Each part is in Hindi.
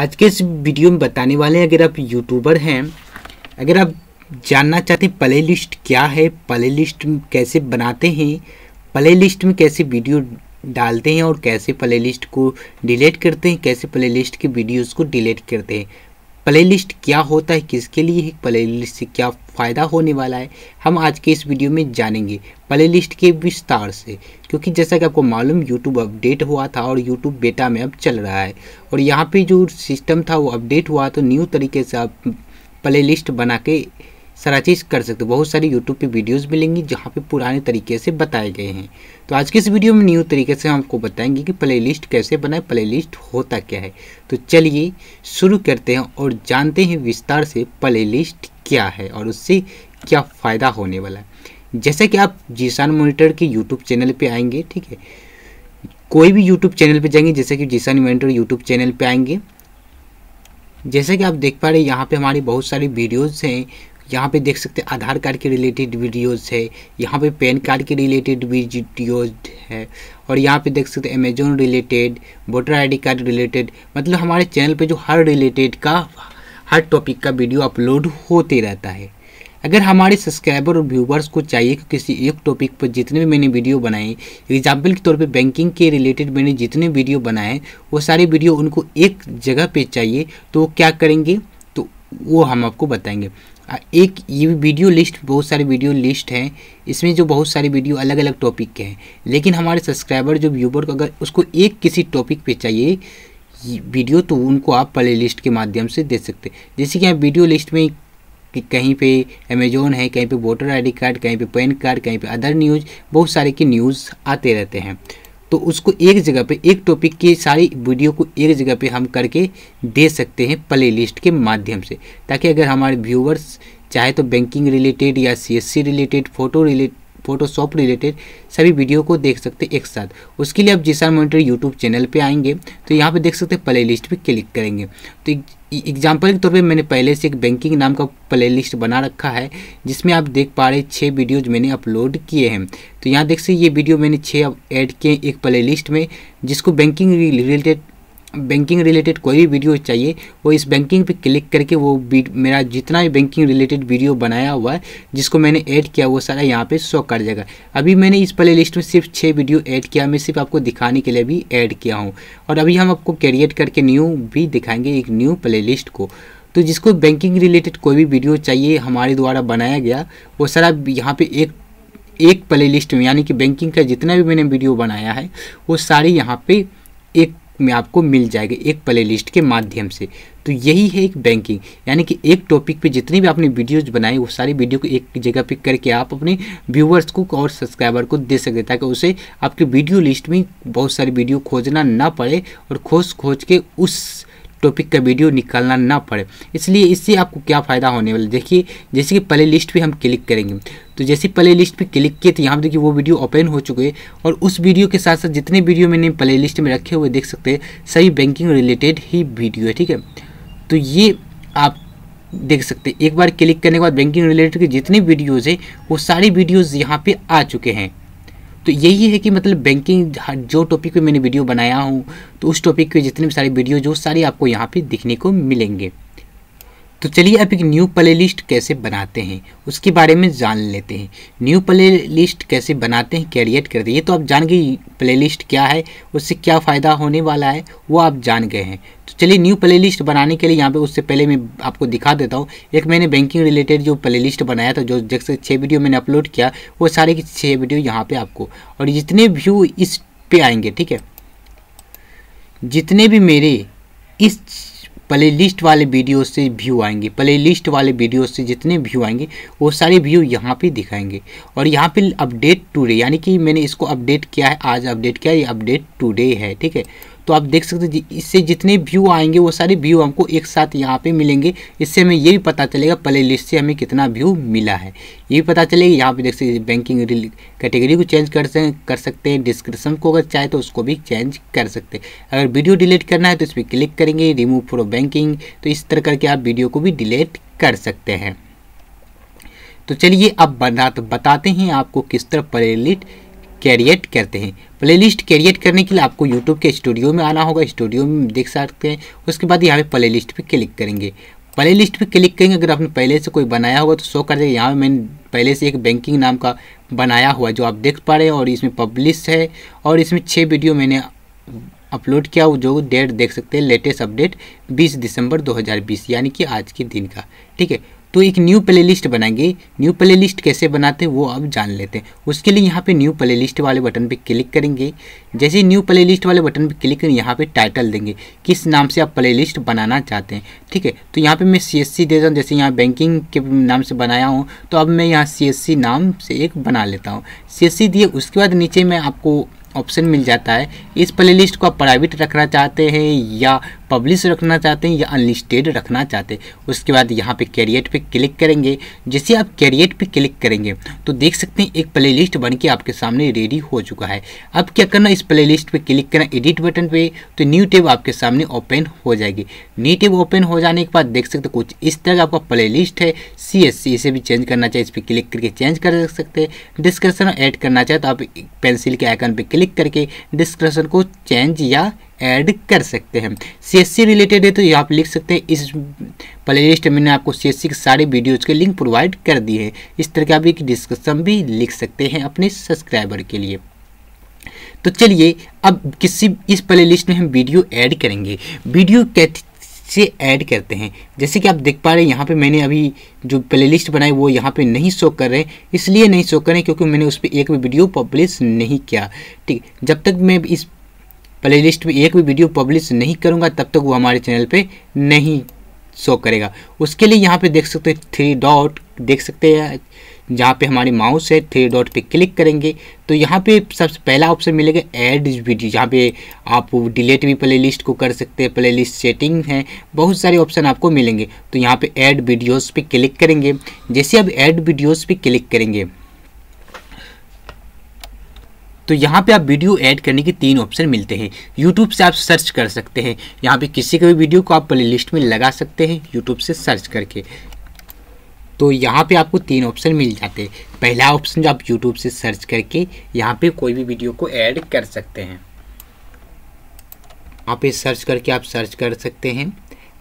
आज के इस वीडियो में बताने वाले हैं अगर आप यूट्यूबर हैं अगर आप जानना चाहते हैं प्ले लिस्ट क्या है प्ले लिस्ट कैसे बनाते हैं प्ले लिस्ट में कैसे वीडियो डालते हैं और कैसे प्ले लिस्ट को डिलीट करते हैं कैसे प्ले लिस्ट की वीडियोज़ को डिलीट करते हैं प्लेलिस्ट क्या होता है किसके लिए है प्लेलिस्ट से क्या फ़ायदा होने वाला है हम आज के इस वीडियो में जानेंगे प्लेलिस्ट के विस्तार से क्योंकि जैसा कि आपको मालूम यूट्यूब अपडेट हुआ था और यूट्यूब बेटा में अब चल रहा है और यहाँ पे जो सिस्टम था वो अपडेट हुआ तो न्यू तरीके से आप लिस्ट बना के सारा चीज़ कर सकते हो बहुत सारी यूट्यूब पे वीडियोस मिलेंगी जहाँ पे पुराने तरीके से बताए गए हैं तो आज के इस वीडियो में न्यू तरीके से हम आपको बताएंगे कि प्लेलिस्ट कैसे बनाए प्लेलिस्ट होता क्या है तो चलिए शुरू करते हैं और जानते हैं विस्तार से प्लेलिस्ट क्या है और उससे क्या फ़ायदा होने वाला है जैसे कि आप जीसान मोनिटर के यूट्यूब चैनल पर आएंगे ठीक है कोई भी यूट्यूब चैनल पर जाएंगे जैसे कि जीसान मोनिटर यूट्यूब चैनल पर आएंगे जैसे कि आप देख पा रहे हैं यहाँ पे हमारी बहुत सारी वीडियोस हैं यहाँ पे देख सकते हैं आधार कार्ड के रिलेटेड वीडियोस है यहाँ पे पैन कार्ड के रिलेटेड वीडियोस है और यहाँ पे देख सकते हैं Amazon related voter ID card related मतलब हमारे चैनल पे जो हर रिलेटेड का हर टॉपिक का वीडियो अपलोड होते रहता है अगर हमारे सब्सक्राइबर और व्यूवर्स को चाहिए कि किसी एक टॉपिक पर जितने भी मैंने वीडियो बनाए एग्जाम्पल के तौर पे बैंकिंग के रिलेटेड मैंने जितने वीडियो बनाए वो सारे वीडियो उनको एक जगह पे चाहिए तो वो क्या करेंगे तो वो हम आपको बताएंगे एक ये वीडियो लिस्ट बहुत सारे वीडियो लिस्ट हैं इसमें जो बहुत सारे वीडियो अलग अलग टॉपिक के हैं लेकिन हमारे सब्सक्राइबर जो व्यूबर को अगर उसको एक किसी टॉपिक पे चाहिए वीडियो तो उनको आप प्ले लिस्ट के माध्यम से दे सकते हैं जैसे कि आप वीडियो लिस्ट में कि कहीं पे अमेजोन है कहीं पे वोटर आईडी कार्ड कहीं पे पैन कार्ड कहीं पे अदर न्यूज़ बहुत सारे की न्यूज़ आते रहते हैं तो उसको एक जगह पे एक टॉपिक की सारी वीडियो को एक जगह पे हम करके दे सकते हैं प्लेलिस्ट के माध्यम से ताकि अगर हमारे व्यूवर्स चाहे तो बैंकिंग रिलेटेड या CSC related photo relate Photoshop related सभी वीडियो को देख सकते हैं एक साथ उसके लिए आप जिसार मॉनिटर यूट्यूब चैनल पे आएंगे तो यहाँ पे देख सकते हैं प्ले लिस्ट पर क्लिक करेंगे तो एग्जाम्पल के तौर पे मैंने पहले से एक बैंकिंग नाम का लिस्ट बना रखा है जिसमें आप देख पा रहे छः वीडियोज मैंने अपलोड किए हैं तो यहाँ देख सकते ये वीडियो मैंने छः ऐड किए एक लिस्ट में जिसको बैंकिंग रिलेटेड बैंकिंग रिलेटेड कोई भी वीडियो चाहिए वो इस बैंकिंग पे क्लिक करके वो मेरा जितना भी बैंकिंग रिलेटेड वीडियो बनाया हुआ है जिसको मैंने ऐड किया वो सारा यहाँ पे शो कर जाएगा अभी मैंने इस प्ले लिस्ट में सिर्फ छः वीडियो ऐड किया मैं सिर्फ आपको दिखाने के लिए भी ऐड किया हूँ और अभी हम आपको क्रिएट करके न्यू भी दिखाएंगे एक न्यू प्ले को तो जिसको बैंकिंग रिलेटेड कोई भी वीडियो चाहिए हमारे द्वारा बनाया गया वो सारा यहाँ पर एक एक प्ले लिस्ट में यानी कि बैंकिंग का जितना भी मैंने वीडियो बनाया है वो सारे यहाँ पर एक में आपको मिल जाएगा एक प्ले लिस्ट के माध्यम से तो यही है एक बैंकिंग यानी कि एक टॉपिक पे जितने भी आपने वीडियोस बनाए वो सारी वीडियो को एक जगह पिक करके आप अपने व्यूअर्स को और सब्सक्राइबर को दे सकते ताकि उसे आपकी वीडियो लिस्ट में बहुत सारी वीडियो खोजना ना पड़े और खोज खोज के उस टॉपिक का वीडियो निकालना ना पड़े इसलिए इससे आपको क्या फ़ायदा होने वाला देखिए जैसे कि प्ले लिस्ट पर हम क्लिक करेंगे तो जैसे प्ले लिस्ट पर क्लिक किए तो यहाँ पर देखिए वो वीडियो ओपन हो चुके हैं और उस वीडियो के साथ साथ जितने वीडियो मैंने प्ले लिस्ट में रखे हुए देख सकते हैं सभी बैंकिंग रिलेटेड ही वीडियो है ठीक है तो ये आप देख सकते हैं एक बार क्लिक करने के बाद बैंकिंग रिलेटेड के जितने वीडियोज़ हैं वो सारी वीडियोज़ यहाँ पर आ चुके हैं तो यही है कि मतलब बैंकिंग हाँ, जो टॉपिक पे मैंने वीडियो बनाया हूँ तो उस टॉपिक के जितने भी सारे वीडियो जो सारे आपको यहाँ पे दिखने को मिलेंगे तो चलिए अब एक न्यू प्ले लिस्ट कैसे बनाते हैं उसके बारे में जान लेते हैं न्यू प्ले लिस्ट कैसे बनाते हैं क्रिएट करते हैं तो आप जान गए प्ले लिस्ट क्या है उससे क्या फ़ायदा होने वाला है वो आप जान गए हैं तो चलिए न्यू प्ले लिस्ट बनाने के लिए यहाँ पे उससे पहले मैं आपको दिखा देता हूँ एक मैंने बैंकिंग रिलेटेड जो प्ले लिस्ट बनाया था जो जैसे छः वीडियो मैंने अपलोड किया वो सारे की छः वीडियो यहाँ पर आपको और जितने व्यू इस पर आएंगे ठीक है जितने भी मेरे इस प्ले लिस्ट वाले वीडियो से व्यू आएंगे प्ले लिस्ट वाले वीडियो से जितने व्यू आएंगे वो सारे व्यू यहाँ पे दिखाएंगे और यहाँ पे अपडेट टुडे यानी कि मैंने इसको अपडेट किया है आज अपडेट किया ये अपडेट टुडे है ठीक है तो आप देख सकते हैं इससे जितने व्यू आएंगे वो सारे व्यू हमको एक साथ यहाँ पे मिलेंगे इससे हमें ये भी पता चलेगा प्ले लिस्ट से हमें कितना व्यू मिला है ये भी पता चलेगा यहाँ पे देख सकते बैंकिंग कैटेगरी को चेंज कर कर सकते हैं डिस्क्रिप्शन को अगर चाहे तो उसको भी चेंज कर सकते हैं अगर वीडियो डिलीट करना है तो इस पर क्लिक करेंगे रिमूव फ्रो बैंकिंग तो इस तरह करके आप वीडियो को भी डिलीट कर सकते हैं तो चलिए अब बताते हैं आपको किस तरह प्ले लिस्ट कैरिएट करते हैं प्लेलिस्ट कैरिएट करने के लिए आपको यूट्यूब के स्टूडियो में आना होगा स्टूडियो में देख सकते हैं उसके बाद यहाँ पे प्लेलिस्ट पे क्लिक करेंगे प्ले लिस्ट क्लिक करेंगे अगर आपने पहले से कोई बनाया होगा तो शो कर देगा यहाँ मैंने पहले से एक बैंकिंग नाम का बनाया हुआ जो आप देख पा रहे हैं और इसमें पब्लिश है और इसमें छः वीडियो मैंने अपलोड किया हुआ जो डेट देख सकते हैं लेटेस्ट अपडेट 20 दिसंबर 2020 यानी कि आज के दिन का ठीक है तो एक न्यू प्ले लिस्ट बनाएंगे न्यू प्ले लिस्ट कैसे बनाते हैं वो अब जान लेते हैं उसके लिए यहाँ पे न्यू प्ले लिस्ट वाले बटन पे क्लिक करेंगे जैसे न्यू प्ले लिस्ट वाले बटन पे क्लिक करें यहाँ पे टाइटल देंगे किस नाम से आप प्ले लिस्ट बनाना चाहते हैं ठीक है तो यहाँ पर मैं सी एस सी दे रहा हूँ जैसे यहाँ बैंकिंग के नाम से बनाया हूँ तो अब मैं यहाँ सी एस सी नाम से एक बना लेता हूँ सी एस सी दिए उसके बाद नीचे में आपको ऑप्शन मिल जाता है इस प्लेलिस्ट को आप प्राइवेट रखना चाहते हैं या पब्लिश रखना चाहते हैं या अनलिस्टेड रखना चाहते हैं उसके बाद यहाँ पे कैरियट पे क्लिक करेंगे जैसे आप कैरिएट पे क्लिक करेंगे तो देख सकते हैं एक प्लेलिस्ट बन के आपके सामने रेडी हो चुका है अब क्या करना इस प्ले लिस्ट क्लिक करना एडिट बटन पर तो न्यू टेब आपके सामने ओपन हो जाएगी न्यू टेब ओपन हो जाने के बाद देख सकते हैं कुछ इस तरह आपका प्ले लिस्ट है सी एस सी इसे भी चेंज करना चाहिए इस पर क्लिक करके चेंज कर सकते हैं डिस्क्रिप्शन ऐड करना चाहे तो आप पेंसिल के आइकन पर क्लिक करके डिस्क्रिप्शन को चेंज या ऐड कर सकते हैं सी रिलेटेड है तो ये आप लिख सकते हैं इस प्लेलिस्ट में मैंने आपको सी के सारे वीडियोज़ के लिंक प्रोवाइड कर दिए हैं इस तरह के आप एक डिस्कशन भी लिख सकते हैं अपने सब्सक्राइबर के लिए तो चलिए अब किसी इस प्लेलिस्ट में हम वीडियो ऐड करेंगे वीडियो से ऐड करते हैं जैसे कि आप देख पा रहे हैं यहाँ पे मैंने अभी जो प्लेलिस्ट बनाई वो यहाँ पे नहीं शो कर रहे इसलिए नहीं शो कर रहे क्योंकि मैंने उस पर एक भी वीडियो पब्लिश नहीं किया ठीक जब तक मैं इस प्लेलिस्ट में एक भी वीडियो पब्लिश नहीं करूँगा तब तक वो हमारे चैनल पर नहीं शो करेगा उसके लिए यहाँ पे देख सकते हैं थ्री डॉट देख सकते हैं जहाँ पे हमारी माउस है थ्री डॉट पे क्लिक करेंगे तो यहाँ पे सबसे पहला ऑप्शन मिलेगा ऐड वीडियो जहाँ पे आप डिलीट भी प्लेलिस्ट को कर सकते हैं प्लेलिस्ट सेटिंग है बहुत सारे ऑप्शन आपको मिलेंगे तो यहाँ पे ऐड वीडियोस पे क्लिक करेंगे जैसे अब ऐड वीडियोस पे क्लिक करेंगे तो यहाँ पे आप वीडियो ऐड करने के तीन ऑप्शन मिलते हैं यूट्यूब से आप सर्च कर सकते हैं यहाँ पे किसी के भी वीडियो को आप प्ले लिस्ट में लगा सकते हैं यूट्यूब से सर्च करके तो यहाँ पे आपको तीन ऑप्शन मिल जाते हैं पहला ऑप्शन जो आप यूट्यूब से सर्च करके यहाँ पे कोई भी वीडियो को ऐड कर सकते हैं यहाँ पे सर्च करके आप सर्च कर सकते हैं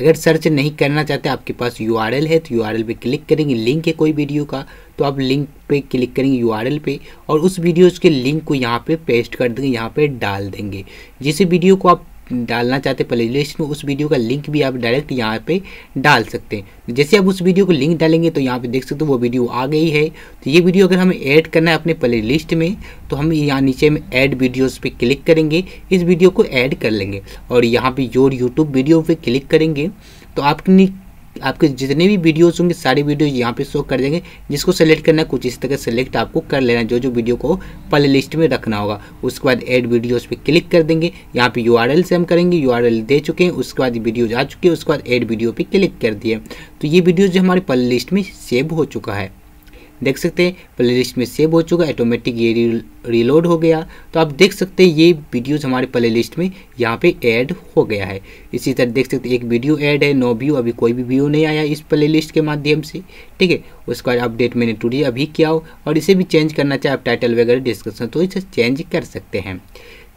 अगर सर्च नहीं करना चाहते आपके पास यू है तो यू पे क्लिक करेंगे लिंक है कोई वीडियो का तो आप लिंक पे क्लिक करेंगे यूआरएल पे और उस वीडियोज़ के लिंक को यहाँ पे पेस्ट कर देंगे यहाँ पे डाल देंगे जिस वीडियो को आप डालना चाहते हैं लिस्ट में उस वीडियो का लिंक भी आप डायरेक्ट यहाँ पे डाल सकते हैं तो जैसे आप उस वीडियो को लिंक डालेंगे तो यहाँ पे देख सकते हो वो वीडियो आ गई है तो ये वीडियो अगर हमें ऐड करना है अपने लिस्ट में तो हम यहाँ नीचे में ऐड वीडियोस पे क्लिक करेंगे इस वीडियो को ऐड कर लेंगे और यहाँ पर योर यूट्यूब वीडियो पर क्लिक करेंगे तो आपकी आपके जितने भी वीडियोस होंगे सारी वीडियो यहाँ पे शो कर देंगे जिसको सेलेक्ट करना है कुछ इस तरह सेलेक्ट आपको कर लेना है जो जो वीडियो को पहले लिस्ट में रखना होगा उसके बाद एड वीडियोस पे क्लिक कर देंगे यहाँ पे यू से हम करेंगे यू दे चुके हैं उसके बाद वीडियो आ चुके हैं उसके बाद एड वीडियो पर क्लिक कर दिए तो ये वीडियो जो हमारे प्ले लिस्ट में सेव हो चुका है देख सकते हैं प्लेलिस्ट में सेव हो चुका ऑटोमेटिक ये रिलोड हो गया तो आप देख सकते हैं ये वीडियोज़ हमारे प्लेलिस्ट में यहाँ पे ऐड हो गया है इसी तरह देख सकते हैं एक वीडियो ऐड है नो व्यू अभी कोई भी व्यू नहीं आया इस प्लेलिस्ट के माध्यम से ठीक है उसका अपडेट मैंने टूटी अभी किया हो और इसे भी चेंज करना चाहे आप टाइटल वगैरह डिस्क्रिप्शन तो इसे चेंज कर सकते हैं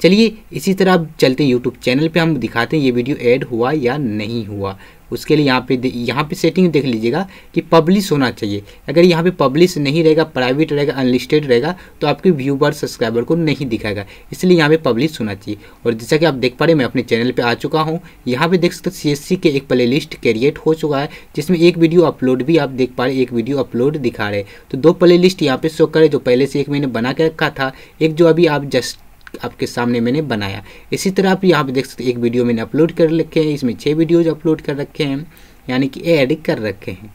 चलिए इसी तरह अब चलते यूट्यूब चैनल पे हम दिखाते हैं ये वीडियो ऐड हुआ या नहीं हुआ उसके लिए यहाँ पे यहाँ पे सेटिंग देख लीजिएगा कि पब्लिश होना चाहिए अगर यहाँ पे पब्लिश नहीं रहेगा प्राइवेट रहेगा अनलिस्टेड रहेगा तो आपके व्यूबर सब्सक्राइबर को नहीं दिखाएगा इसलिए यहाँ पे पब्लिश होना चाहिए और जैसा कि आप देख पा रहे मैं अपने चैनल पे आ चुका हूँ यहाँ पे देख सकते सी एस के एक प्ले लिस्ट क्रिएट हो चुका है जिसमें एक वीडियो अपलोड भी आप देख पा रहे एक वीडियो अपलोड दिखा रहे तो दो प्ले लिस्ट यहाँ पे शो करे जो पहले से एक मैंने बना के रखा था एक जो अभी आप जस्ट आपके सामने मैंने बनाया इसी तरह आप यहाँ पे देख सकते हैं एक वीडियो मैंने अपलोड कर रखे हैं इसमें छः वीडियोज अपलोड कर रखे हैं यानी कि ऐड कर रखे हैं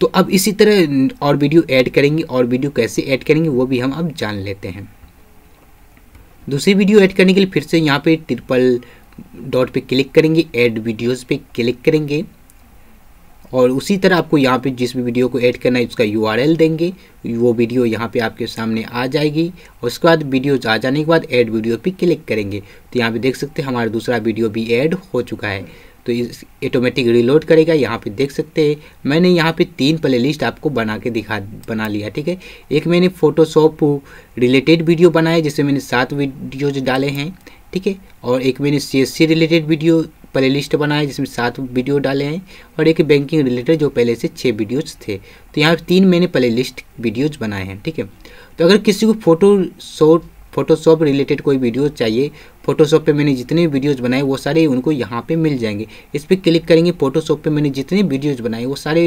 तो अब इसी तरह और वीडियो ऐड करेंगे और वीडियो कैसे ऐड करेंगे वो भी हम अब जान लेते हैं दूसरी वीडियो ऐड करने के लिए फिर से यहाँ पे ट्रिपल डॉट पे क्लिक करेंगे ऐड वीडियोस पे क्लिक करेंगे और उसी तरह आपको यहाँ पे जिस भी वीडियो को ऐड करना है उसका यू देंगे वो वीडियो यहाँ पे आपके सामने आ जाएगी और उसके बाद वीडियो आ जाने के बाद ऐड वीडियो पे क्लिक करेंगे तो यहाँ पे देख सकते हैं हमारा दूसरा वीडियो भी ऐड हो चुका है तो इस ऑटोमेटिक रिलोड करेगा यहाँ पे देख सकते हैं मैंने यहाँ पे तीन लिस्ट आपको बना के दिखा बना लिया ठीक है एक मैंने फोटोशॉप रिलेटेड वीडियो बनाया जिसमें मैंने सात वीडियोज डाले हैं ठीक है और एक मैंने C related video playlist बनाए जिसमें सात वीडियो डाले हैं और एक बैंकिंग रिलेटेड जो पहले से छः वीडियोज़ थे तो यहाँ तीन मैंने प्ले लिस्ट वीडियोज़ बनाए हैं ठीक है तो अगर किसी को फोटो शॉट फोटोशॉप रिलेटेड कोई वीडियो चाहिए फोटोशॉप पे मैंने जितने भी वीडियोज़ बनाए वो सारे उनको यहाँ पे मिल जाएंगे इस पर क्लिक करेंगे फोटोशॉप पे मैंने जितने वीडियोज़ बनाए वो सारे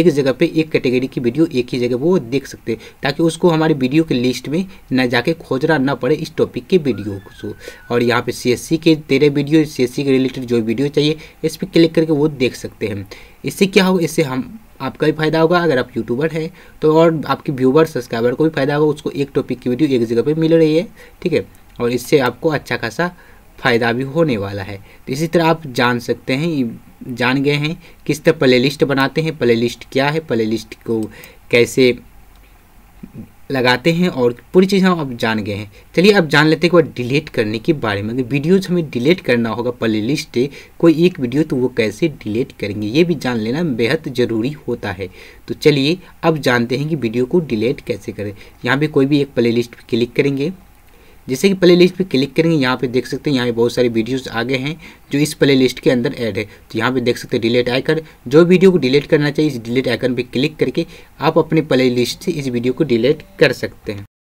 एक जगह पे एक कैटेगरी की वीडियो एक ही जगह वो देख सकते हैं ताकि उसको हमारे वीडियो के लिस्ट में न जाके खोजना ना पड़े इस टॉपिक के वीडियो को और यहाँ पर सी के तेरे वीडियो सी के रिलेटेड जो वीडियो चाहिए इस पर क्लिक करके वो देख सकते हैं इससे क्या होगा इससे हम आपका भी फायदा होगा अगर आप यूट्यूबर हैं तो और आपके व्यूवर सब्सक्राइबर को भी फायदा होगा उसको एक टॉपिक की वीडियो एक जगह पे मिल रही है ठीक है और इससे आपको अच्छा खासा फ़ायदा भी होने वाला है तो इसी तरह आप जान सकते हैं जान गए हैं किस तरह प्ले लिस्ट बनाते हैं प्ले लिस्ट क्या है प्ले लिस्ट को कैसे लगाते हैं और पूरी चीज़ हम अब जान गए हैं चलिए अब जान लेते हैं कि वह डिलीट करने के बारे में अगर वीडियोज़ हमें डिलीट करना होगा प्ले लिस्ट कोई एक वीडियो तो वो कैसे डिलीट करेंगे ये भी जान लेना बेहद ज़रूरी होता है तो चलिए अब जानते हैं कि वीडियो को डिलीट कैसे करें यहाँ पर कोई भी एक प्ले लिस्ट क्लिक करेंगे जैसे कि प्ले लिस्ट पर क्लिक करेंगे यहाँ पे देख सकते हैं यहाँ पे बहुत सारे वीडियोस आगे हैं जो इस प्ले लिस्ट के अंदर ऐड है तो यहाँ पे देख सकते हैं डिलीट आइकन जो वीडियो को डिलीट करना चाहिए इस डिलीट आइकन पर क्लिक करके आप अपने प्ले लिस्ट से इस वीडियो को डिलीट कर सकते हैं